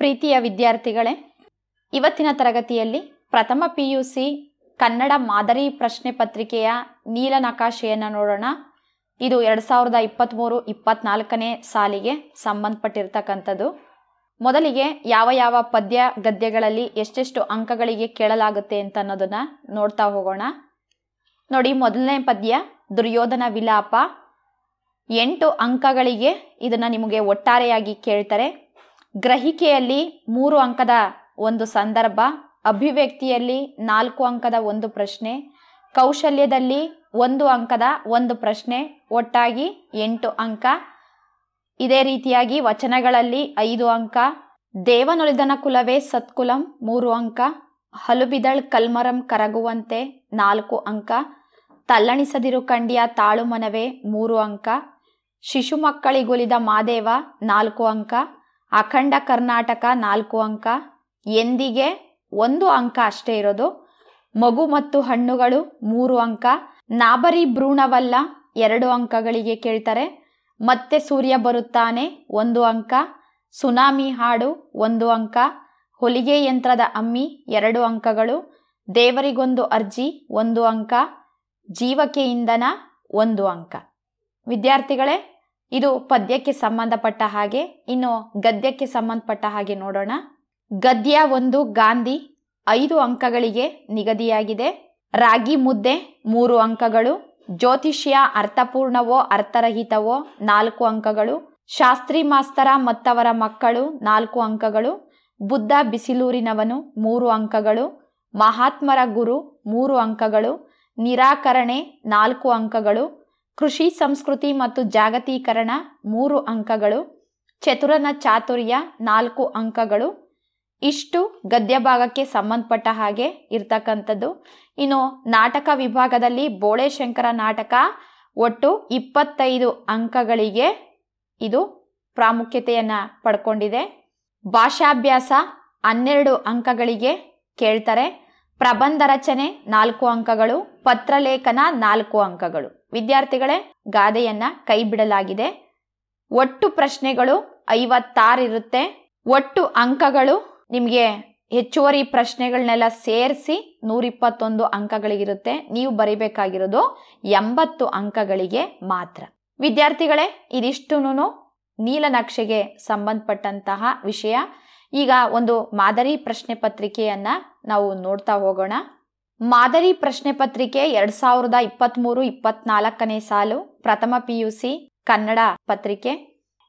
ಪ್ರೀತಿಯ ವಿದ್ಯಾರ್ಥಿಗಳೇ ಇವತ್ತಿನ ತರಗತಿಯಲ್ಲಿ ಪ್ರಥಮ ಪಿ ಯು ಸಿ ಕನ್ನಡ ಮಾದರಿ ಪ್ರಶ್ನೆ ಪತ್ರಿಕೆಯ ನೀಲನಕಾಶೆಯನ್ನು ನೋಡೋಣ ಇದು ಎರಡು ಸಾವಿರದ ಇಪ್ಪತ್ತ್ಮೂರು ಇಪ್ಪತ್ತ್ನಾಲ್ಕನೇ ಸಾಲಿಗೆ ಸಂಬಂಧಪಟ್ಟಿರ್ತಕ್ಕಂಥದ್ದು ಮೊದಲಿಗೆ ಯಾವ ಯಾವ ಪದ್ಯ ಗದ್ಯಗಳಲ್ಲಿ ಎಷ್ಟೆಷ್ಟು ಅಂಕಗಳಿಗೆ ಕೇಳಲಾಗುತ್ತೆ ಅಂತ ಅನ್ನೋದನ್ನು ನೋಡ್ತಾ ಹೋಗೋಣ ನೋಡಿ ಮೊದಲನೇ ಪದ್ಯ ದುರ್ಯೋಧನ ವಿಲಾಪ ಎಂಟು ಅಂಕಗಳಿಗೆ ಇದನ್ನು ನಿಮಗೆ ಒಟ್ಟಾರೆಯಾಗಿ ಕೇಳ್ತಾರೆ ಗ್ರಹಿಕೆಯಲ್ಲಿ ಮೂರು ಅಂಕದ ಒಂದು ಸಂದರ್ಭ ಅಭಿವ್ಯಕ್ತಿಯಲ್ಲಿ ನಾಲ್ಕು ಅಂಕದ ಒಂದು ಪ್ರಶ್ನೆ ಕೌಶಲ್ಯದಲ್ಲಿ ಒಂದು ಅಂಕದ ಒಂದು ಪ್ರಶ್ನೆ ಒಟ್ಟಾಗಿ ಎಂಟು ಅಂಕ ಇದೇ ರೀತಿಯಾಗಿ ವಚನಗಳಲ್ಲಿ ಐದು ಅಂಕ ದೇವನೊಲಿದನ ಕುಲವೇ ಸತ್ಕುಲಂ ಮೂರು ಅಂಕ ಹಲುಬಿದಳ್ ಕಲ್ಮರಂ ಕರಗುವಂತೆ ನಾಲ್ಕು ಅಂಕ ತಲ್ಲಣಿಸದಿರು ಕಂಡಿಯ ತಾಳುಮನವೇ ಮೂರು ಅಂಕ ಶಿಶು ಮಕ್ಕಳಿಗುಲಿದ ಮಾದೇವ ನಾಲ್ಕು ಅಂಕ ಅಖಂಡ ಕರ್ನಾಟಕ ನಾಲ್ಕು ಅಂಕ ಎಂದಿಗೆ ಒಂದು ಅಂಕ ಅಷ್ಟೇ ಇರೋದು ಮಗು ಮತ್ತು ಹಣ್ಣುಗಳು ಮೂರು ಅಂಕ ನಾಬರಿ ಭ್ರೂಣವಲ್ಲ ಎರಡು ಅಂಕಗಳಿಗೆ ಕೇಳ್ತಾರೆ ಮತ್ತೆ ಸೂರ್ಯ ಬರುತ್ತಾನೆ ಒಂದು ಅಂಕ ಸುನಾಮಿ ಹಾಡು ಒಂದು ಅಂಕ ಹೊಲಿಗೆ ಯಂತ್ರದ ಅಮ್ಮಿ ಎರಡು ಅಂಕಗಳು ದೇವರಿಗೊಂದು ಅರ್ಜಿ ಒಂದು ಅಂಕ ಜೀವಕ್ಕೆ ಇಂಧನ ಒಂದು ಅಂಕ ವಿದ್ಯಾರ್ಥಿಗಳೇ ಇದು ಪದ್ಯಕ್ಕೆ ಸಂಬಂಧಪಟ್ಟ ಹಾಗೆ ಇನ್ನು ಗದ್ಯಕ್ಕೆ ಸಂಬಂಧಪಟ್ಟ ಹಾಗೆ ನೋಡೋಣ ಗದ್ಯ ಒಂದು ಗಾಂಧಿ ಐದು ಅಂಕಗಳಿಗೆ ನಿಗದಿಯಾಗಿದೆ ರಾಗಿ ಮುದ್ದೆ ಮೂರು ಅಂಕಗಳು ಜ್ಯೋತಿಷ್ಯ ಅರ್ಥಪೂರ್ಣವೋ ಅರ್ಥರಹಿತವೋ ನಾಲ್ಕು ಅಂಕಗಳು ಶಾಸ್ತ್ರಿ ಮಾಸ್ತರ ಮತ್ತವರ ಮಕ್ಕಳು ನಾಲ್ಕು ಅಂಕಗಳು ಬುದ್ಧ ಬಿಸಿಲೂರಿನವನು ಮೂರು ಅಂಕಗಳು ಮಹಾತ್ಮರ ಗುರು ಮೂರು ಅಂಕಗಳು ನಿರಾಕರಣೆ ನಾಲ್ಕು ಅಂಕಗಳು ಕೃಷಿ ಸಂಸ್ಕೃತಿ ಮತ್ತು ಜಾಗತೀಕರಣ ಮೂರು ಅಂಕಗಳು ಚತುರನ ಚಾತುರ್ಯ ನಾಲ್ಕು ಅಂಕಗಳು ಇಷ್ಟು ಗದ್ಯ ಭಾಗಕ್ಕೆ ಸಂಬಂಧಪಟ್ಟ ಹಾಗೆ ಇರ್ತಕ್ಕಂಥದ್ದು ಇನ್ನು ನಾಟಕ ವಿಭಾಗದಲ್ಲಿ ಬೋಳೆಶಂಕರ ನಾಟಕ ಒಟ್ಟು ಇಪ್ಪತ್ತೈದು ಅಂಕಗಳಿಗೆ ಇದು ಪ್ರಾಮುಖ್ಯತೆಯನ್ನು ಪಡ್ಕೊಂಡಿದೆ ಭಾಷಾಭ್ಯಾಸ ಹನ್ನೆರಡು ಅಂಕಗಳಿಗೆ ಕೇಳ್ತಾರೆ ಪ್ರಬಂಧ ರಚನೆ ನಾಲ್ಕು ಅಂಕಗಳು ಪತ್ರಲೇಖನ ನಾಲ್ಕು ಅಂಕಗಳು ವಿದ್ಯಾರ್ಥಿಗಳೇ ಗಾದೆಯನ್ನ ಕೈ ಬಿಡಲಾಗಿದೆ ಒಟ್ಟು ಪ್ರಶ್ನೆಗಳು ಐವತ್ತಾರು ಇರುತ್ತೆ ಒಟ್ಟು ಅಂಕಗಳು ನಿಮಗೆ ಹೆಚ್ಚುವರಿ ಪ್ರಶ್ನೆಗಳನ್ನೆಲ್ಲ ಸೇರಿಸಿ ನೂರಿಪ್ಪತ್ತೊಂದು ಅಂಕಗಳಿಗಿರುತ್ತೆ ನೀವು ಬರೀಬೇಕಾಗಿರೋದು ಎಂಬತ್ತು ಅಂಕಗಳಿಗೆ ಮಾತ್ರ ವಿದ್ಯಾರ್ಥಿಗಳೇ ಇದಿಷ್ಟುನು ನೀಲನಕ್ಷೆಗೆ ಸಂಬಂಧಪಟ್ಟಂತಹ ವಿಷಯ ಈಗ ಒಂದು ಮಾದರಿ ಪ್ರಶ್ನೆ ಪತ್ರಿಕೆಯನ್ನ ನಾವು ನೋಡ್ತಾ ಹೋಗೋಣ ಮಾದರಿ ಪ್ರಶ್ನೆ ಪತ್ರಿಕೆ ಎರಡ್ ಸಾವಿರದ ಮೂರು ಇಪ್ಪತ್ನಾಲ್ಕನೇ ಸಾಲು ಪ್ರಥಮ ಪಿ ಯು ಸಿ ಕನ್ನಡ ಪತ್ರಿಕೆ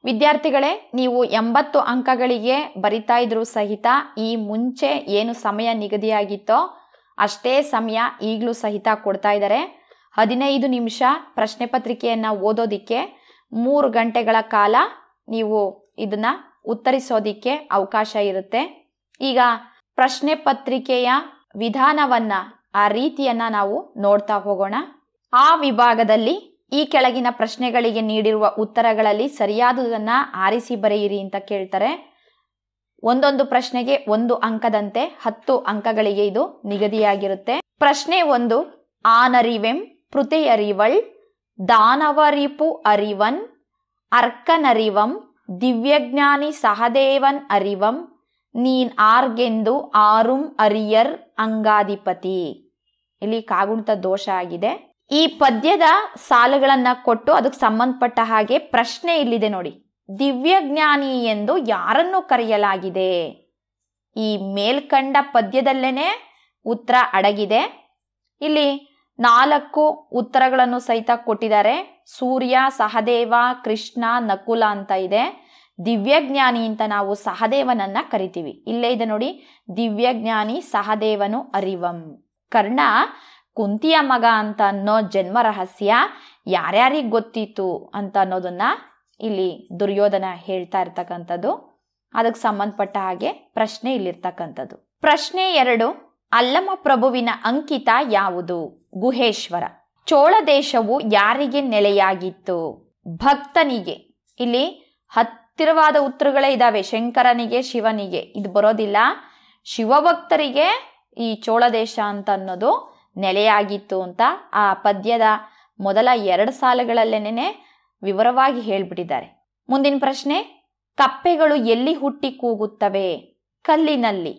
ವಿದ್ಯಾರ್ಥಿಗಳೇ ನೀವು ಎಂಬತ್ತು ಅಂಕಗಳಿಗೆ ಬರಿತಾ ಇದ್ರೂ ಸಹಿತ ಈ ಮುಂಚೆ ಏನು ಸಮಯ ನಿಗದಿಯಾಗಿತ್ತೋ ಅಷ್ಟೇ ಸಮಯ ಈಗಲೂ ಸಹಿತ ಕೊಡ್ತಾ ಇದ್ದಾರೆ ಹದಿನೈದು ನಿಮಿಷ ಪ್ರಶ್ನೆ ಪತ್ರಿಕೆಯನ್ನು ಓದೋದಿಕ್ಕೆ ಮೂರು ಗಂಟೆಗಳ ಕಾಲ ನೀವು ಇದನ್ನ ಉತ್ತರಿಸೋದಿಕ್ಕೆ ಅವಕಾಶ ಇರುತ್ತೆ ಈಗ ಪ್ರಶ್ನೆ ಪತ್ರಿಕೆಯ ವಿಧಾನವನ್ನು ಆ ರೀತಿಯನ್ನ ನಾವು ನೋಡ್ತಾ ಹೋಗೋಣ ಆ ವಿಭಾಗದಲ್ಲಿ ಈ ಕೆಳಗಿನ ಪ್ರಶ್ನೆಗಳಿಗೆ ನೀಡಿರುವ ಉತ್ತರಗಳಲ್ಲಿ ಸರಿಯಾದುದನ್ನ ಆರಿಸಿ ಬರೆಯಿರಿ ಅಂತ ಕೇಳ್ತಾರೆ ಒಂದೊಂದು ಪ್ರಶ್ನೆಗೆ ಒಂದು ಅಂಕದಂತೆ ಹತ್ತು ಅಂಕಗಳಿಗೆ ಇದು ನಿಗದಿಯಾಗಿರುತ್ತೆ ಪ್ರಶ್ನೆ ಒಂದು ಆನರಿವೆಂ ಪೃಥೆಯರಿವಳ್ ದಾನವರಿಪು ಅರಿವನ್ ಅರ್ಕನರಿವಂ ದಿವ್ಯಜ್ಞಾನಿ ಸಹದೇವನ್ ಅರಿವಂ ನೀನ್ ಆರ್ಗೆಂದು ಆರುಂ ಅರಿಯರ್ ಅಂಗಾಧಿಪತಿ ಇಲ್ಲಿ ಕಾಗುಣಿತ ದೋಷ ಆಗಿದೆ ಈ ಪದ್ಯದ ಸಾಲುಗಳನ್ನ ಕೊಟ್ಟು ಅದಕ್ಕೆ ಸಂಬಂಧಪಟ್ಟ ಹಾಗೆ ಪ್ರಶ್ನೆ ಇಲ್ಲಿದೆ ನೋಡಿ ದಿವ್ಯಜ್ಞಾನಿ ಎಂದು ಯಾರನ್ನು ಕರೆಯಲಾಗಿದೆ ಈ ಮೇಲ್ಕಂಡ ಪದ್ಯದಲ್ಲೇನೆ ಉತ್ತರ ಅಡಗಿದೆ ಇಲ್ಲಿ ನಾಲ್ಕು ಉತ್ತರಗಳನ್ನು ಸಹಿತ ಕೊಟ್ಟಿದ್ದಾರೆ ಸೂರ್ಯ ಸಹದೇವ ಕೃಷ್ಣ ನಕುಲ ಅಂತ ಇದೆ ದಿವ್ಯಜ್ಞಾನಿ ಅಂತ ನಾವು ಸಹದೇವನನ್ನ ಕರಿತೀವಿ ಇಲ್ಲೇ ಇದೆ ನೋಡಿ ದಿವ್ಯಜ್ಞಾನಿ ಸಹದೇವನು ಅರಿವಂ ಕರ್ಣ ಕುಂತಿಯ ಮಗ ಅಂತ ಅನ್ನೋ ಜನ್ಮ ರಹಸ್ಯ ಯಾರ್ಯಾರಿಗೆ ಗೊತ್ತಿತ್ತು ಅಂತ ಅನ್ನೋದನ್ನ ಇಲ್ಲಿ ದುರ್ಯೋಧನ ಹೇಳ್ತಾ ಇರ್ತಕ್ಕಂಥದ್ದು ಅದಕ್ಕೆ ಸಂಬಂಧಪಟ್ಟ ಹಾಗೆ ಪ್ರಶ್ನೆ ಇಲ್ಲಿರ್ತಕ್ಕಂಥದ್ದು ಪ್ರಶ್ನೆ ಎರಡು ಅಲ್ಲಮ ಪ್ರಭುವಿನ ಅಂಕಿತ ಯಾವುದು ಗುಹೇಶ್ವರ ಚೋಳ ದೇಶವು ಯಾರಿಗೆ ನೆಲೆಯಾಗಿತ್ತು ಭಕ್ತನಿಗೆ ಇಲ್ಲಿ ಹತ್ತಿರವಾದ ಉತ್ತರಗಳೇ ಇದಾವೆ ಶಂಕರನಿಗೆ ಶಿವನಿಗೆ ಇದು ಬರೋದಿಲ್ಲ ಶಿವಭಕ್ತರಿಗೆ ಈ ಚೋಳ ದೇಶ ಅಂತ ಅನ್ನೋದು ನೆಲೆಯಾಗಿತ್ತು ಅಂತ ಆ ಪದ್ಯದ ಮೊದಲ ಎರಡು ಸಾಲುಗಳಲ್ಲೇನೆ ವಿವರವಾಗಿ ಹೇಳ್ಬಿಟ್ಟಿದ್ದಾರೆ ಮುಂದಿನ ಪ್ರಶ್ನೆ ಕಪ್ಪೆಗಳು ಎಲ್ಲಿ ಹುಟ್ಟಿ ಕೂಗುತ್ತವೆ ಕಲ್ಲಿನಲ್ಲಿ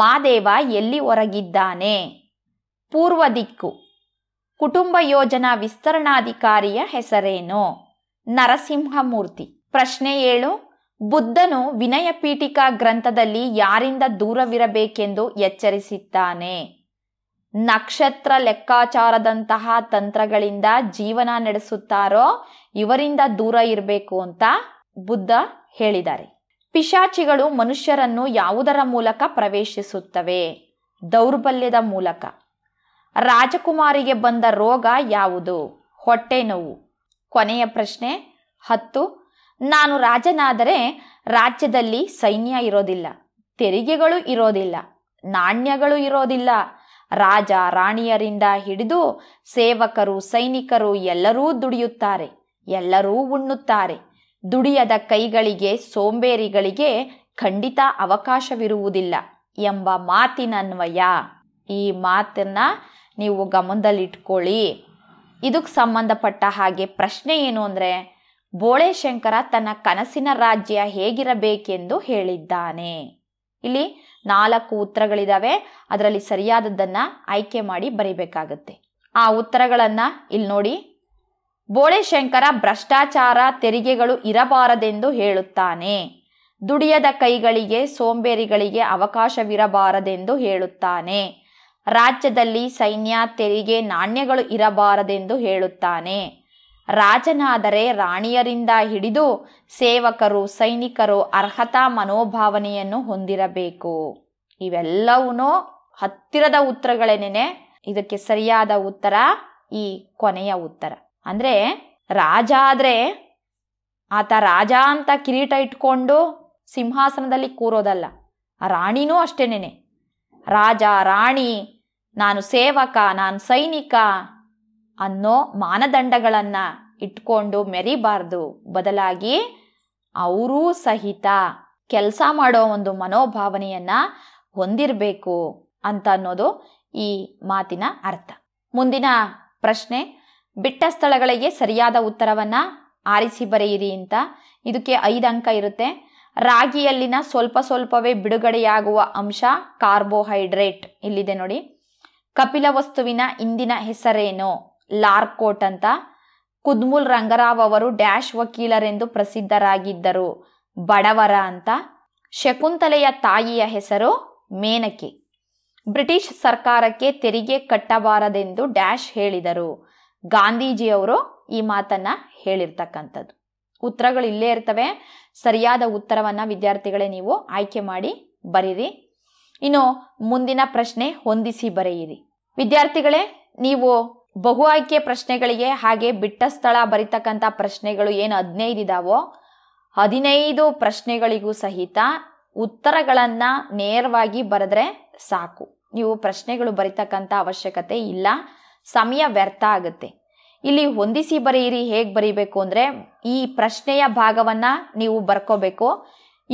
ಮಾದೇವ ಎಲ್ಲಿ ಹೊರಗಿದ್ದಾನೆ ಪೂರ್ವ ದಿಕ್ಕು ಕುಟುಂಬ ಯೋಜನಾ ವಿಸ್ತರಣಾಧಿಕಾರಿಯ ಹೆಸರೇನು ನರಸಿಂಹಮೂರ್ತಿ ಪ್ರಶ್ನೆ ಏಳು ಬುದ್ಧನು ವಿನಯ ಪೀಠಿಕಾ ಗ್ರಂಥದಲ್ಲಿ ಯಾರಿಂದ ದೂರವಿರಬೇಕೆಂದು ಎಚ್ಚರಿಸಿದ್ದಾನೆ ನಕ್ಷತ್ರ ಲೆಕ್ಕಾಚಾರದಂತಹ ತಂತ್ರಗಳಿಂದ ಜೀವನ ನಡೆಸುತ್ತಾರೋ ಇವರಿಂದ ದೂರ ಇರಬೇಕು ಅಂತ ಬುದ್ಧ ಹೇಳಿದ್ದಾರೆ ಪಿಶಾಚಿಗಳು ಮನುಷ್ಯರನ್ನು ಯಾವುದರ ಮೂಲಕ ಪ್ರವೇಶಿಸುತ್ತವೆ ದೌರ್ಬಲ್ಯದ ಮೂಲಕ ರಾಜಕುಮಾರಿಗೆ ಬಂದ ರೋಗ ಯಾವುದು ಹೊಟ್ಟೆ ನೋವು ಕೊನೆಯ ಪ್ರಶ್ನೆ ಹತ್ತು ನಾನು ರಾಜನಾದರೆ ರಾಜ್ಯದಲ್ಲಿ ಸೈನ್ಯ ಇರೋದಿಲ್ಲ ತೆರಿಗೆಗಳು ಇರೋದಿಲ್ಲ ನಾಣ್ಯಗಳು ಇರೋದಿಲ್ಲ ರಾಜ ರಾಣಿಯರಿಂದ ಹಿಡಿದು ಸೇವಕರು ಸೈನಿಕರು ಎಲ್ಲರೂ ದುಡಿಯುತ್ತಾರೆ ಎಲ್ಲರೂ ಉಣ್ಣುತ್ತಾರೆ ದುಡಿಯದ ಕೈಗಳಿಗೆ ಸೋಂಬೇರಿಗಳಿಗೆ ಖಂಡಿತ ಅವಕಾಶವಿರುವುದಿಲ್ಲ ಎಂಬ ಮಾತಿನನ್ವಯ ಈ ಮಾತನ್ನ ನೀವು ಗಮನದಲ್ಲಿಟ್ಕೊಳ್ಳಿ ಇದಕ್ಕೆ ಸಂಬಂಧಪಟ್ಟ ಹಾಗೆ ಪ್ರಶ್ನೆ ಏನು ಅಂದರೆ ಬೋಳೆ ಶಂಕರ ತನ್ನ ಕನಸಿನ ರಾಜ್ಯ ಹೇಗಿರಬೇಕೆಂದು ಹೇಳಿದ್ದಾನೆ ಇಲ್ಲಿ ನಾಲ್ಕು ಉತ್ತರಗಳಿದಾವೆ ಅದರಲ್ಲಿ ಸರಿಯಾದದ್ದನ್ನ ಆಯ್ಕೆ ಮಾಡಿ ಬರಿಬೇಕಾಗತ್ತೆ ಆ ಉತ್ತರಗಳನ್ನ ಇಲ್ಲಿ ನೋಡಿ ಬೋಳೆಶಂಕರ ಭ್ರಷ್ಟಾಚಾರ ತೆರಿಗೆಗಳು ಇರಬಾರದೆಂದು ಹೇಳುತ್ತಾನೆ ದುಡಿಯದ ಕೈಗಳಿಗೆ ಸೋಂಬೇರಿಗಳಿಗೆ ಅವಕಾಶವಿರಬಾರದೆಂದು ಹೇಳುತ್ತಾನೆ ರಾಜ್ಯದಲ್ಲಿ ಸೈನ್ಯ ತೆರಿಗೆ ನಾಣ್ಯಗಳು ಇರಬಾರದೆಂದು ಹೇಳುತ್ತಾನೆ ರಾಜನಾದರೆ ರಾಣಿಯರಿಂದ ಹಿಡಿದು ಸೇವಕರು ಸೈನಿಕರು ಅರ್ಹತಾ ಮನೋಭಾವನೆಯನ್ನು ಹೊಂದಿರಬೇಕು ಇವೆಲ್ಲವೂ ಹತ್ತಿರದ ಉತ್ತರಗಳೇನೇನೆ ಇದಕ್ಕೆ ಸರಿಯಾದ ಉತ್ತರ ಈ ಕೊನೆಯ ಉತ್ತರ ಅಂದರೆ ರಾಜ ಆದರೆ ಆತ ರಾಜ ಅಂತ ಕಿರೀಟ ಇಟ್ಕೊಂಡು ಸಿಂಹಾಸನದಲ್ಲಿ ಕೂರೋದಲ್ಲ ರಾಣಿನೂ ಅಷ್ಟೇನೇನೆ ರಾಜ ರಾಣಿ ನಾನು ಸೇವಕ ನಾನು ಸೈನಿಕ ಅನ್ನೋ ಮಾನದಂಡಗಳನ್ನು ಇಟ್ಕೊಂಡು ಮೆರಿಬಾರ್ದು ಬದಲಾಗಿ ಅವರೂ ಸಹಿತ ಕೆಲಸ ಮಾಡೋ ಒಂದು ಮನೋಭಾವನೆಯನ್ನ ಹೊಂದಿರಬೇಕು ಅಂತ ಅನ್ನೋದು ಈ ಮಾತಿನ ಅರ್ಥ ಮುಂದಿನ ಪ್ರಶ್ನೆ ಬಿಟ್ಟ ಸ್ಥಳಗಳಿಗೆ ಸರಿಯಾದ ಉತ್ತರವನ್ನು ಆರಿಸಿ ಬರೆಯಿರಿ ಅಂತ ಇದಕ್ಕೆ ಐದು ಅಂಕ ಇರುತ್ತೆ ರಾಗಿಯಲ್ಲಿನ ಸ್ವಲ್ಪ ಸ್ವಲ್ಪವೇ ಬಿಡುಗಡೆಯಾಗುವ ಅಂಶ ಕಾರ್ಬೋಹೈಡ್ರೇಟ್ ಇಲ್ಲಿದೆ ನೋಡಿ ಕಪಿಲ ವಸ್ತುವಿನ ಇಂದಿನ ಹೆಸರೇನು ಲಾರ್ಕೋಟ್ ಅಂತ ಕುದ್ಮುಲ್ ರಂಗರಾವ್ ಅವರು ಡ್ಯಾಶ್ ವಕೀಲರೆಂದು ಪ್ರಸಿದ್ಧರಾಗಿದ್ದರು ಬಡವರ ಅಂತ ಶಕುಂತಲೆಯ ತಾಯಿಯ ಹೆಸರು ಮೇನಕೆ ಬ್ರಿಟಿಷ್ ಸರ್ಕಾರಕ್ಕೆ ತೆರಿಗೆ ಕಟ್ಟಬಾರದೆಂದು ಡ್ಯಾಶ್ ಹೇಳಿದರು ಗಾಂಧೀಜಿಯವರು ಈ ಮಾತನ್ನ ಹೇಳಿರ್ತಕ್ಕಂಥದ್ದು ಉತ್ತರಗಳು ಇಲ್ಲೇ ಇರ್ತವೆ ಸರಿಯಾದ ಉತ್ತರವನ್ನ ವಿದ್ಯಾರ್ಥಿಗಳೇ ನೀವು ಆಯ್ಕೆ ಮಾಡಿ ಬರೀರಿ ಇನ್ನು ಮುಂದಿನ ಪ್ರಶ್ನೆ ಹೊಂದಿಸಿ ಬರೆಯಿರಿ ವಿದ್ಯಾರ್ಥಿಗಳೇ ನೀವು ಬಹು ಆಯ್ಕೆ ಪ್ರಶ್ನೆಗಳಿಗೆ ಹಾಗೆ ಬಿಟ್ಟ ಸ್ಥಳ ಬರಿತಕ್ಕಂಥ ಪ್ರಶ್ನೆಗಳು ಏನು ಹದಿನೈದು ಇದಾವೋ ಹದಿನೈದು ಪ್ರಶ್ನೆಗಳಿಗೂ ಸಹಿತ ಉತ್ತರಗಳನ್ನು ನೇರವಾಗಿ ಬರೆದ್ರೆ ಸಾಕು ನೀವು ಪ್ರಶ್ನೆಗಳು ಬರಿತಕ್ಕಂಥ ಅವಶ್ಯಕತೆ ಇಲ್ಲ ಸಮಯ ವ್ಯರ್ಥ ಆಗುತ್ತೆ ಇಲ್ಲಿ ಹೊಂದಿಸಿ ಬರೆಯಿರಿ ಹೇಗೆ ಬರೀಬೇಕು ಅಂದರೆ ಈ ಪ್ರಶ್ನೆಯ ಭಾಗವನ್ನು ನೀವು ಬರ್ಕೋಬೇಕು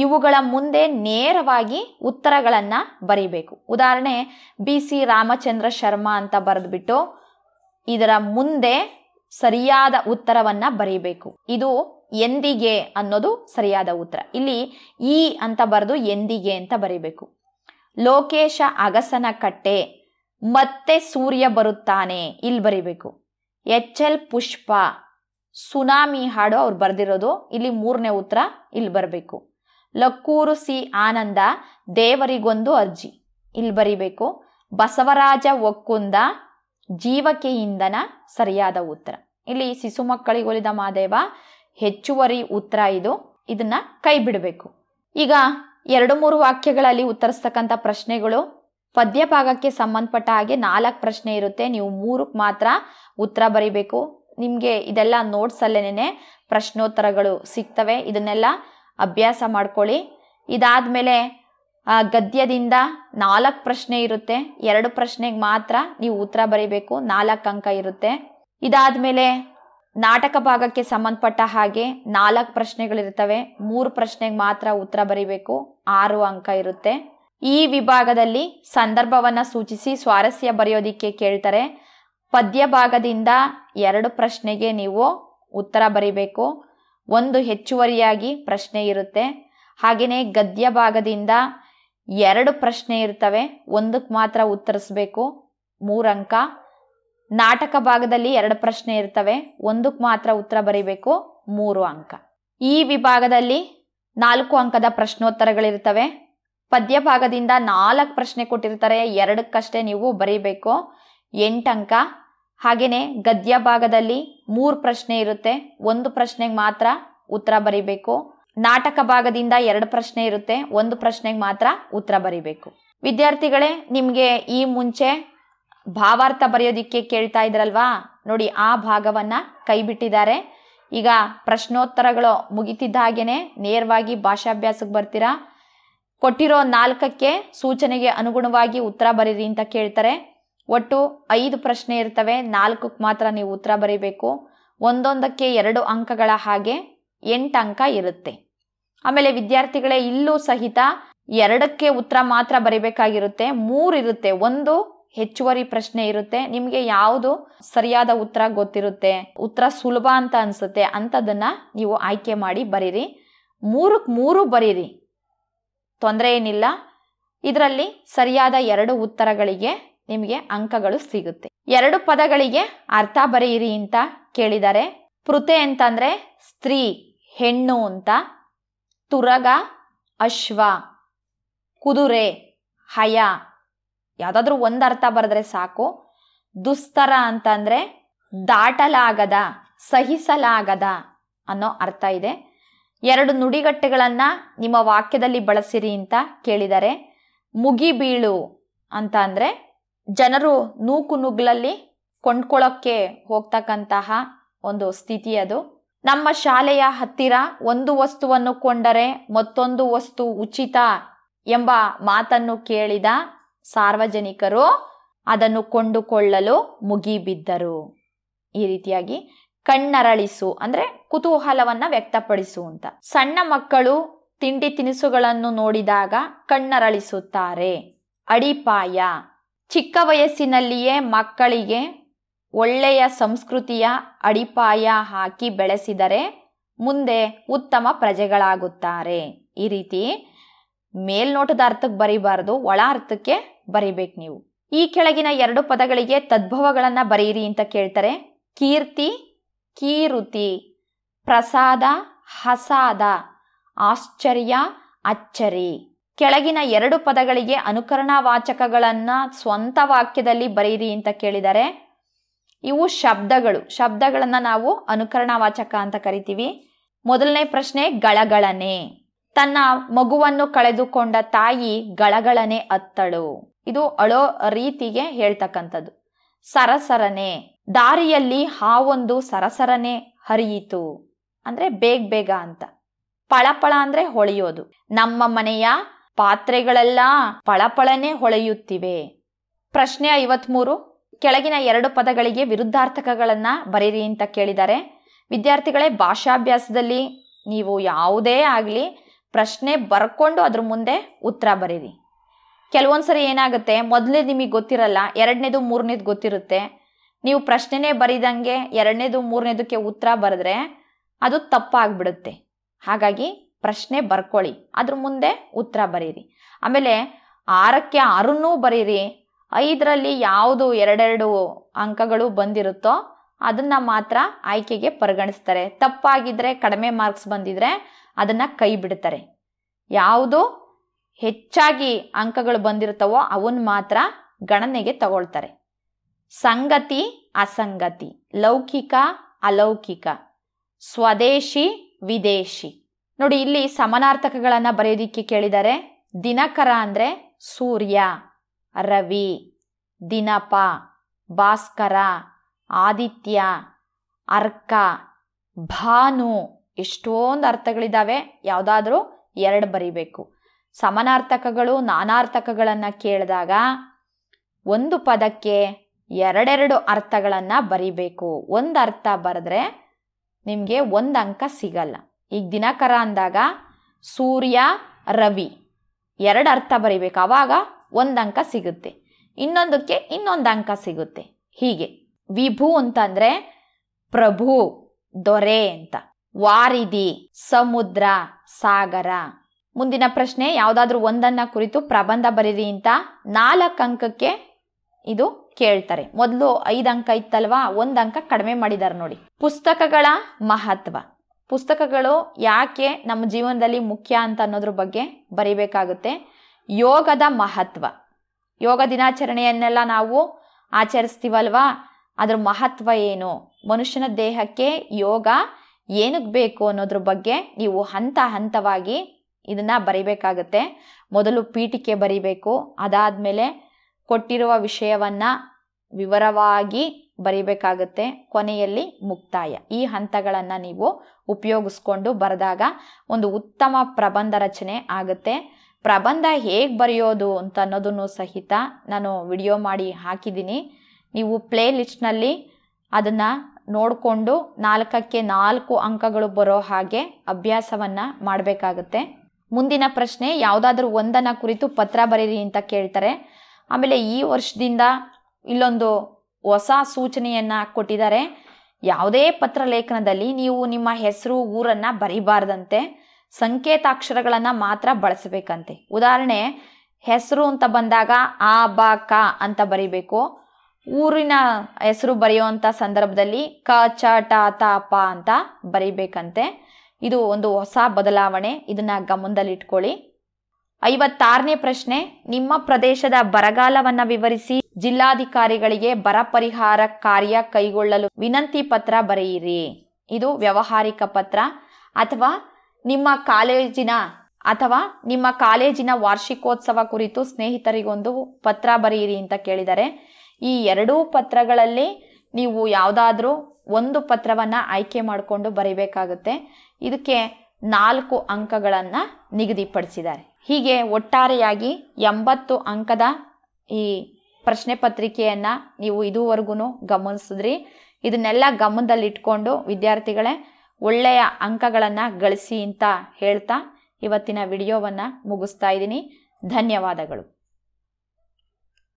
ಇವುಗಳ ಮುಂದೆ ನೇರವಾಗಿ ಉತ್ತರಗಳನ್ನು ಬರೀಬೇಕು ಉದಾಹರಣೆ ಬಿ ಸಿ ರಾಮಚಂದ್ರ ಶರ್ಮಾ ಅಂತ ಬರೆದ್ಬಿಟ್ಟು ಇದರ ಮುಂದೆ ಸರಿಯಾದ ಉತ್ತರವನ್ನ ಬರೀಬೇಕು ಇದು ಎಂದಿಗೆ ಅನ್ನೋದು ಸರಿಯಾದ ಉತ್ತರ ಇಲ್ಲಿ ಈ ಅಂತ ಬರೆದು ಎಂದಿಗೆ ಅಂತ ಬರೀಬೇಕು ಲೋಕೇಶ ಅಗಸನ ಕಟ್ಟೆ ಮತ್ತೆ ಸೂರ್ಯ ಬರುತ್ತಾನೆ ಇಲ್ಲಿ ಬರಿಬೇಕು ಎಚ್ ಎಲ್ ಪುಷ್ಪ ಸುನಾಮಿ ಹಾಡು ಅವ್ರು ಬರೆದಿರೋದು ಇಲ್ಲಿ ಮೂರನೇ ಉತ್ತರ ಇಲ್ಲಿ ಬರಬೇಕು ಲಕ್ಕೂರು ಸಿ ಆನಂದ ದೇವರಿಗೊಂದು ಅರ್ಜಿ ಇಲ್ಲಿ ಬರಿಬೇಕು ಬಸವರಾಜ ಒಕ್ಕುಂದ ಜೀವಕ್ಕೆ ಇಂಧನ ಸರಿಯಾದ ಉತ್ತರ ಇಲ್ಲಿ ಶಿಶು ಮಕ್ಕಳಿಗೆ ಒಲಿದ ಮಾದೇವ ಹೆಚ್ಚುವರಿ ಉತ್ತರ ಇದು ಇದನ್ನ ಕೈ ಬಿಡಬೇಕು ಈಗ ಎರಡು ಮೂರು ವಾಕ್ಯಗಳಲ್ಲಿ ಉತ್ತರಿಸ್ತಕ್ಕಂಥ ಪ್ರಶ್ನೆಗಳು ಪದ್ಯಭಾಗಕ್ಕೆ ಸಂಬಂಧಪಟ್ಟ ಹಾಗೆ ನಾಲ್ಕು ಪ್ರಶ್ನೆ ಇರುತ್ತೆ ನೀವು ಮೂರಕ್ಕೆ ಮಾತ್ರ ಉತ್ತರ ಬರೀಬೇಕು ನಿಮಗೆ ಇದೆಲ್ಲ ನೋಟ್ಸಲ್ಲೇನೆ ಪ್ರಶ್ನೋತ್ತರಗಳು ಸಿಗ್ತವೆ ಇದನ್ನೆಲ್ಲ ಅಭ್ಯಾಸ ಮಾಡ್ಕೊಳ್ಳಿ ಇದಾದ ಮೇಲೆ ಆ ಗದ್ಯದಿಂದ ನಾಲ್ಕು ಪ್ರಶ್ನೆ ಇರುತ್ತೆ ಎರಡು ಪ್ರಶ್ನೆಗೆ ಮಾತ್ರ ನೀವು ಉತ್ತರ ಬರೀಬೇಕು ನಾಲ್ಕು ಅಂಕ ಇರುತ್ತೆ ಇದಾದ ಮೇಲೆ ನಾಟಕ ಭಾಗಕ್ಕೆ ಸಂಬಂಧಪಟ್ಟ ಹಾಗೆ ನಾಲ್ಕು ಪ್ರಶ್ನೆಗಳಿರ್ತವೆ ಮೂರು ಪ್ರಶ್ನೆಗೆ ಮಾತ್ರ ಉತ್ತರ ಬರೀಬೇಕು ಆರು ಅಂಕ ಇರುತ್ತೆ ಈ ವಿಭಾಗದಲ್ಲಿ ಸಂದರ್ಭವನ್ನು ಸೂಚಿಸಿ ಸ್ವಾರಸ್ಯ ಬರೆಯೋದಿಕ್ಕೆ ಕೇಳ್ತಾರೆ ಪದ್ಯ ಭಾಗದಿಂದ ಎರಡು ಪ್ರಶ್ನೆಗೆ ನೀವು ಉತ್ತರ ಬರೀಬೇಕು ಒಂದು ಹೆಚ್ಚುವರಿಯಾಗಿ ಪ್ರಶ್ನೆ ಇರುತ್ತೆ ಹಾಗೆಯೇ ಗದ್ಯ ಭಾಗದಿಂದ ಎರಡು ಪ್ರಶ್ನೆ ಇರ್ತವೆ ಒಂದಕ್ಕೆ ಮಾತ್ರ ಉತ್ತರಿಸ್ಬೇಕು ಮೂರು ಅಂಕ ನಾಟಕ ಭಾಗದಲ್ಲಿ ಎರಡು ಪ್ರಶ್ನೆ ಇರ್ತವೆ ಒಂದಕ್ಕೆ ಮಾತ್ರ ಉತ್ತರ ಬರೀಬೇಕು ಮೂರು ಅಂಕ ಈ ವಿಭಾಗದಲ್ಲಿ ನಾಲ್ಕು ಅಂಕದ ಪ್ರಶ್ನೋತ್ತರಗಳಿರ್ತವೆ ಪದ್ಯ ಭಾಗದಿಂದ ನಾಲ್ಕು ಪ್ರಶ್ನೆ ಕೊಟ್ಟಿರ್ತಾರೆ ಎರಡಕ್ಕಷ್ಟೇ ನೀವು ಬರೀಬೇಕು ಎಂಟು ಅಂಕ ಹಾಗೆಯೇ ಗದ್ಯ ಭಾಗದಲ್ಲಿ ಮೂರು ಪ್ರಶ್ನೆ ಇರುತ್ತೆ ಒಂದು ಪ್ರಶ್ನೆಗೆ ಮಾತ್ರ ಉತ್ತರ ಬರೀಬೇಕು ನಾಟಕ ಭಾಗದಿಂದ ಎರಡು ಪ್ರಶ್ನೆ ಇರುತ್ತೆ ಒಂದು ಪ್ರಶ್ನೆಗೆ ಮಾತ್ರ ಉತ್ತರ ಬರೀಬೇಕು ವಿದ್ಯಾರ್ಥಿಗಳೇ ನಿಮಗೆ ಈ ಮುಂಚೆ ಭಾವಾರ್ಥ ಬರೆಯೋದಿಕ್ಕೆ ಕೇಳ್ತಾ ಇದ್ರಲ್ವಾ ನೋಡಿ ಆ ಭಾಗವನ್ನ ಕೈ ಬಿಟ್ಟಿದ್ದಾರೆ ಈಗ ಪ್ರಶ್ನೋತ್ತರಗಳು ಮುಗಿತಿದ್ದ ಹಾಗೇನೆ ನೇರವಾಗಿ ಭಾಷಾಭ್ಯಾಸಕ್ಕೆ ಬರ್ತೀರಾ ಕೊಟ್ಟಿರೋ ನಾಲ್ಕಕ್ಕೆ ಸೂಚನೆಗೆ ಅನುಗುಣವಾಗಿ ಉತ್ತರ ಬರೀರಿ ಅಂತ ಕೇಳ್ತಾರೆ ಒಟ್ಟು ಐದು ಪ್ರಶ್ನೆ ಇರ್ತವೆ ನಾಲ್ಕಕ್ಕೆ ಮಾತ್ರ ನೀವು ಉತ್ತರ ಬರೀಬೇಕು ಒಂದೊಂದಕ್ಕೆ ಎರಡು ಅಂಕಗಳ ಹಾಗೆ ಎಂಟು ಅಂಕ ಇರುತ್ತೆ ಆಮೇಲೆ ವಿದ್ಯಾರ್ಥಿಗಳೇ ಇಲ್ಲೂ ಸಹಿತ ಎರಡಕ್ಕೆ ಉತ್ತರ ಮಾತ್ರ ಬರಿಬೇಕಾಗಿರುತ್ತೆ ಇರುತ್ತೆ ಒಂದು ಹೆಚ್ಚುವರಿ ಪ್ರಶ್ನೆ ಇರುತ್ತೆ ನಿಮಗೆ ಯಾವುದು ಸರಿಯಾದ ಉತ್ತರ ಗೊತ್ತಿರುತ್ತೆ ಉತ್ತರ ಸುಲಭ ಅಂತ ಅನ್ಸುತ್ತೆ ಅಂತದನ್ನ ನೀವು ಆಯ್ಕೆ ಮಾಡಿ ಬರೀರಿ ಮೂರಕ್ಕೆ ಮೂರು ಬರೀರಿ ತೊಂದರೆ ಏನಿಲ್ಲ ಇದರಲ್ಲಿ ಸರಿಯಾದ ಎರಡು ಉತ್ತರಗಳಿಗೆ ನಿಮಗೆ ಅಂಕಗಳು ಸಿಗುತ್ತೆ ಎರಡು ಪದಗಳಿಗೆ ಅರ್ಥ ಬರೆಯಿರಿ ಅಂತ ಕೇಳಿದ್ದಾರೆ ಪೃತೆ ಅಂತಂದ್ರೆ ಸ್ತ್ರೀ ಹೆಣ್ಣು ಅಂತ ತುರಗ ಅಶ್ವ ಕುದುರೆ ಹಯ ಯಾವುದಾದ್ರೂ ಒಂದು ಅರ್ಥ ಬರೆದ್ರೆ ಸಾಕು ದುಸ್ತರ ಅಂತಂದರೆ ದಾಟಲಾಗದ ಸಹಿಸಲಾಗದ ಅನ್ನೋ ಅರ್ಥ ಇದೆ ಎರಡು ನುಡಿಗಟ್ಟುಗಳನ್ನು ನಿಮ್ಮ ವಾಕ್ಯದಲ್ಲಿ ಬಳಸಿರಿ ಅಂತ ಕೇಳಿದರೆ ಮುಗಿಬೀಳು ಅಂತ ಅಂದರೆ ಜನರು ನೂಕು ನುಗ್ಲಲ್ಲಿ ಕೊಂಡ್ಕೊಳ್ಳೋಕ್ಕೆ ಹೋಗ್ತಕ್ಕಂತಹ ಒಂದು ಸ್ಥಿತಿ ಅದು ನಮ್ಮ ಶಾಲೆಯ ಹತ್ತಿರ ಒಂದು ವಸ್ತುವನ್ನು ಕೊಂಡರೆ ಮತ್ತೊಂದು ವಸ್ತು ಉಚಿತ ಎಂಬ ಮಾತನ್ನು ಕೇಳಿದ ಸಾರ್ವಜನಿಕರು ಅದನ್ನು ಕೊಂಡುಕೊಳ್ಳಲು ಮುಗಿಬಿದ್ದರು ಈ ರೀತಿಯಾಗಿ ಕಣ್ಣರಳಿಸು ಅಂದ್ರೆ ಕುತೂಹಲವನ್ನ ವ್ಯಕ್ತಪಡಿಸು ಅಂತ ಸಣ್ಣ ಮಕ್ಕಳು ತಿಂಡಿ ತಿನಿಸುಗಳನ್ನು ನೋಡಿದಾಗ ಕಣ್ಣರಳಿಸುತ್ತಾರೆ ಅಡಿಪಾಯ ಚಿಕ್ಕ ವಯಸ್ಸಿನಲ್ಲಿಯೇ ಮಕ್ಕಳಿಗೆ ಒಳ್ಳೆಯ ಸಂಸ್ಕೃತಿಯ ಅಡಿಪಾಯ ಹಾಕಿ ಬೆಳೆಸಿದರೆ ಮುಂದೆ ಉತ್ತಮ ಪ್ರಜೆಗಳಾಗುತ್ತಾರೆ ಈ ರೀತಿ ಮೇಲ್ನೋಟದ ಅರ್ಥಕ್ಕೆ ಬರೀಬಾರ್ದು ಒಳ ಅರ್ಥಕ್ಕೆ ಬರಿಬೇಕು ನೀವು ಈ ಕೆಳಗಿನ ಎರಡು ಪದಗಳಿಗೆ ತದ್ಭವಗಳನ್ನು ಬರೀರಿ ಅಂತ ಕೇಳ್ತಾರೆ ಕೀರ್ತಿ ಕೀರುತಿ ಪ್ರಸಾದ ಹಸಾದ ಆಶ್ಚರ್ಯ ಅಚ್ಚರಿ ಕೆಳಗಿನ ಎರಡು ಪದಗಳಿಗೆ ಅನುಕರಣ ವಾಚಕಗಳನ್ನು ಸ್ವಂತ ವಾಕ್ಯದಲ್ಲಿ ಬರೀರಿ ಅಂತ ಕೇಳಿದರೆ ಇವು ಶಬ್ದಗಳು ಶಬ್ದಗಳನ್ನು ನಾವು ಅನುಕರಣವಾಚಕ ಅಂತ ಕರಿತೀವಿ ಮೊದಲನೇ ಪ್ರಶ್ನೆ ಗಳಗಳನೆ ತನ್ನ ಮಗುವನ್ನು ಕಳೆದುಕೊಂಡ ತಾಯಿ ಗಳಗಳನೆ ಅತ್ತಳು ಇದು ಅಳೋ ರೀತಿಗೆ ಹೇಳ್ತಕ್ಕಂಥದ್ದು ಸರಸರನೆ ದಾರಿಯಲ್ಲಿ ಹಾವೊಂದು ಸರಸರನೆ ಹರಿಯಿತು ಅಂದ್ರೆ ಬೇಗ ಬೇಗ ಅಂತ ಪಳಪಳ ಅಂದ್ರೆ ಹೊಳೆಯೋದು ನಮ್ಮ ಮನೆಯ ಪಾತ್ರೆಗಳೆಲ್ಲ ಪಳಪಳನೆ ಹೊಳೆಯುತ್ತಿವೆ ಪ್ರಶ್ನೆ ಐವತ್ಮೂರು ಕೆಳಗಿನ ಎರಡು ಪದಗಳಿಗೆ ವಿರುದ್ಧಾರ್ಥಕಗಳನ್ನು ಬರೀರಿ ಅಂತ ಕೇಳಿದ್ದಾರೆ ವಿದ್ಯಾರ್ಥಿಗಳೇ ಭಾಷಾಭ್ಯಾಸದಲ್ಲಿ ನೀವು ಯಾವುದೇ ಆಗಲಿ ಪ್ರಶ್ನೆ ಬರ್ಕೊಂಡು ಅದ್ರ ಮುಂದೆ ಉತ್ತರ ಬರೀರಿ ಕೆಲವೊಂದು ಸರಿ ಏನಾಗುತ್ತೆ ಮೊದಲೇ ನಿಮಗೆ ಗೊತ್ತಿರಲ್ಲ ಎರಡನೇದು ಮೂರನೇದು ಗೊತ್ತಿರುತ್ತೆ ನೀವು ಪ್ರಶ್ನೆನೇ ಬರೀದಂಗೆ ಎರಡನೇದು ಮೂರನೇದಕ್ಕೆ ಉತ್ತರ ಬರೆದ್ರೆ ಅದು ತಪ್ಪಾಗ್ಬಿಡುತ್ತೆ ಹಾಗಾಗಿ ಪ್ರಶ್ನೆ ಬರ್ಕೊಳ್ಳಿ ಅದ್ರ ಮುಂದೆ ಉತ್ತರ ಬರೀರಿ ಆಮೇಲೆ ಆರಕ್ಕೆ ಆರನ್ನೂ ಬರೀರಿ ಐದರಲ್ಲಿ ಯಾವುದು ಎರಡೆರಡು ಅಂಕಗಳು ಬಂದಿರುತ್ತೋ ಅದನ್ನು ಮಾತ್ರ ಆಯ್ಕೆಗೆ ಪರಿಗಣಿಸ್ತಾರೆ ತಪ್ಪಾಗಿದ್ದರೆ ಕಡಿಮೆ ಮಾರ್ಕ್ಸ್ ಬಂದಿದ್ರೆ ಅದನ್ನು ಕೈ ಬಿಡ್ತಾರೆ ಯಾವುದು ಹೆಚ್ಚಾಗಿ ಅಂಕಗಳು ಬಂದಿರ್ತವೋ ಅವನ್ನ ಮಾತ್ರ ಗಣನೆಗೆ ತಗೊಳ್ತಾರೆ ಸಂಗತಿ ಅಸಂಗತಿ ಲೌಕಿಕ ಅಲೌಕಿಕ ಸ್ವದೇಶಿ ವಿದೇಶಿ ನೋಡಿ ಇಲ್ಲಿ ಸಮಾನಾರ್ಥಕಗಳನ್ನು ಬರೆಯೋದಿಕ್ಕೆ ಕೇಳಿದ್ದಾರೆ ದಿನಕರ ಅಂದರೆ ಸೂರ್ಯ ರವಿ ದಿನಪ ಭಾಸ್ಕರ ಆದಿತ್ಯ ಅರ್ಕ ಭಾನು ಎಷ್ಟೊಂದು ಅರ್ಥಗಳಿದ್ದಾವೆ ಯಾವುದಾದ್ರೂ ಎರಡು ಬರಿಬೇಕು ಸಮನಾರ್ಥಕಗಳು ನಾನಾರ್ಥಕಗಳನ್ನು ಕೇಳಿದಾಗ ಒಂದು ಪದಕ್ಕೆ ಎರಡೆರಡು ಅರ್ಥಗಳನ್ನು ಬರಿಬೇಕು ಒಂದು ಅರ್ಥ ಬರೆದ್ರೆ ನಿಮಗೆ ಒಂದು ಅಂಕ ಸಿಗಲ್ಲ ಈಗ ದಿನಕರ ಅಂದಾಗ ಸೂರ್ಯ ರವಿ ಎರಡು ಅರ್ಥ ಬರಿಬೇಕು ಆವಾಗ ಒಂದು ಅಂಕ ಸಿಗುತ್ತೆ ಇನ್ನೊಂದಕ್ಕೆ ಇನ್ನೊಂದು ಅಂಕ ಸಿಗುತ್ತೆ ಹೀಗೆ ವಿಭು ಅಂತಂದ್ರೆ ಪ್ರಭು ದೊರೆ ಅಂತ ವಾರಿದಿ ಸಮುದ್ರ ಸಾಗರ ಮುಂದಿನ ಪ್ರಶ್ನೆ ಯಾವುದಾದ್ರೂ ಒಂದನ್ನ ಕುರಿತು ಪ್ರಬಂಧ ಬರೀರಿ ಅಂತ ನಾಲ್ಕು ಅಂಕಕ್ಕೆ ಇದು ಕೇಳ್ತಾರೆ ಮೊದಲು ಐದು ಅಂಕ ಇತ್ತಲ್ವಾ ಒಂದು ಅಂಕ ಕಡಿಮೆ ಮಾಡಿದ್ದಾರೆ ನೋಡಿ ಪುಸ್ತಕಗಳ ಮಹತ್ವ ಪುಸ್ತಕಗಳು ಯಾಕೆ ನಮ್ಮ ಜೀವನದಲ್ಲಿ ಮುಖ್ಯ ಅಂತ ಅನ್ನೋದ್ರ ಬಗ್ಗೆ ಬರಿಬೇಕಾಗುತ್ತೆ ಯೋಗದ ಮಹತ್ವ ಯೋಗ ದಿನಾಚರಣೆಯನ್ನೆಲ್ಲ ನಾವು ಆಚರಿಸ್ತೀವಲ್ವಾ ಅದ್ರ ಮಹತ್ವ ಏನು ಮನುಷ್ಯನ ದೇಹಕ್ಕೆ ಯೋಗ ಏನಕ್ಕೆ ಬೇಕು ಅನ್ನೋದ್ರ ಬಗ್ಗೆ ನೀವು ಹಂತ ಹಂತವಾಗಿ ಇದನ್ನ ಬರಿಬೇಕಾಗತ್ತೆ ಮೊದಲು ಪೀಠಿಕೆ ಬರಿಬೇಕು ಅದಾದಮೇಲೆ ಕೊಟ್ಟಿರುವ ವಿಷಯವನ್ನ ವಿವರವಾಗಿ ಬರಿಬೇಕಾಗುತ್ತೆ ಕೊನೆಯಲ್ಲಿ ಮುಕ್ತಾಯ ಈ ಹಂತಗಳನ್ನು ನೀವು ಉಪಯೋಗಿಸ್ಕೊಂಡು ಬರೆದಾಗ ಒಂದು ಉತ್ತಮ ಪ್ರಬಂಧ ರಚನೆ ಆಗುತ್ತೆ ಪ್ರಬಂಧ ಹೇಗೆ ಬರೆಯೋದು ಅಂತ ಅನ್ನೋದನ್ನು ಸಹಿತ ನಾನು ವಿಡಿಯೋ ಮಾಡಿ ಹಾಕಿದ್ದೀನಿ ನೀವು ಪ್ಲೇ ಲಿಸ್ಟ್ನಲ್ಲಿ ಅದನ್ನು ನೋಡಿಕೊಂಡು ನಾಲ್ಕಕ್ಕೆ ನಾಲ್ಕು ಅಂಕಗಳು ಬರೋ ಹಾಗೆ ಅಭ್ಯಾಸವನ್ನು ಮಾಡಬೇಕಾಗತ್ತೆ ಮುಂದಿನ ಪ್ರಶ್ನೆ ಯಾವುದಾದ್ರೂ ಒಂದನ್ನು ಕುರಿತು ಪತ್ರ ಬರೀರಿ ಅಂತ ಕೇಳ್ತಾರೆ ಆಮೇಲೆ ಈ ವರ್ಷದಿಂದ ಇಲ್ಲೊಂದು ಹೊಸ ಸೂಚನೆಯನ್ನು ಕೊಟ್ಟಿದ್ದಾರೆ ಯಾವುದೇ ಪತ್ರ ಲೇಖನದಲ್ಲಿ ನೀವು ನಿಮ್ಮ ಹೆಸರು ಊರನ್ನು ಬರಿಬಾರ್ದಂತೆ ಸಂಕೇತಾಕ್ಷರಗಳನ್ನು ಮಾತ್ರ ಬಳಸಬೇಕಂತೆ ಉದಾಹರಣೆ ಹೆಸರು ಅಂತ ಬಂದಾಗ ಆ ಬ ಕ ಅಂತ ಬರಿಬೇಕು ಊರಿನ ಹೆಸರು ಬರೆಯುವಂಥ ಸಂದರ್ಭದಲ್ಲಿ ಕ ಚ ಟ ತ ಪ ಅಂತ ಬರಿಬೇಕಂತೆ ಇದು ಒಂದು ಹೊಸ ಬದಲಾವಣೆ ಇದನ್ನು ಗಮನದಲ್ಲಿಟ್ಕೊಳ್ಳಿ ಐವತ್ತಾರನೇ ಪ್ರಶ್ನೆ ನಿಮ್ಮ ಪ್ರದೇಶದ ಬರಗಾಲವನ್ನು ವಿವರಿಸಿ ಜಿಲ್ಲಾಧಿಕಾರಿಗಳಿಗೆ ಬರ ಪರಿಹಾರ ಕಾರ್ಯ ಕೈಗೊಳ್ಳಲು ವಿನಂತಿ ಪತ್ರ ಬರೆಯಿರಿ ಇದು ವ್ಯವಹಾರಿಕ ಪತ್ರ ಅಥವಾ ನಿಮ್ಮ ಕಾಲೇಜಿನ ಅಥವಾ ನಿಮ್ಮ ಕಾಲೇಜಿನ ವಾರ್ಷಿಕೋತ್ಸವ ಕುರಿತು ಸ್ನೇಹಿತರಿಗೊಂದು ಪತ್ರ ಬರೆಯಿರಿ ಅಂತ ಕೇಳಿದರೆ ಈ ಎರಡೂ ಪತ್ರಗಳಲ್ಲಿ ನೀವು ಯಾವುದಾದ್ರೂ ಒಂದು ಪತ್ರವನ್ನು ಆಯ್ಕೆ ಮಾಡಿಕೊಂಡು ಬರೀಬೇಕಾಗುತ್ತೆ ಇದಕ್ಕೆ ನಾಲ್ಕು ಅಂಕಗಳನ್ನು ನಿಗದಿಪಡಿಸಿದ್ದಾರೆ ಹೀಗೆ ಒಟ್ಟಾರೆಯಾಗಿ ಎಂಬತ್ತು ಅಂಕದ ಈ ಪ್ರಶ್ನೆ ಪತ್ರಿಕೆಯನ್ನು ನೀವು ಇದುವರೆಗೂ ಗಮನಿಸಿದ್ರಿ ಇದನ್ನೆಲ್ಲ ಗಮನದಲ್ಲಿಟ್ಕೊಂಡು ವಿದ್ಯಾರ್ಥಿಗಳೇ ಒಳ್ಳೆಯ ಅಂಕಗಳನ್ನು ಗಳಿಸಿ ಅಂತ ಹೇಳ್ತಾ ಇವತ್ತಿನ ವಿಡಿಯೋವನ್ನು ಮುಗಿಸ್ತಾ ಇದ್ದೀನಿ ಧನ್ಯವಾದಗಳು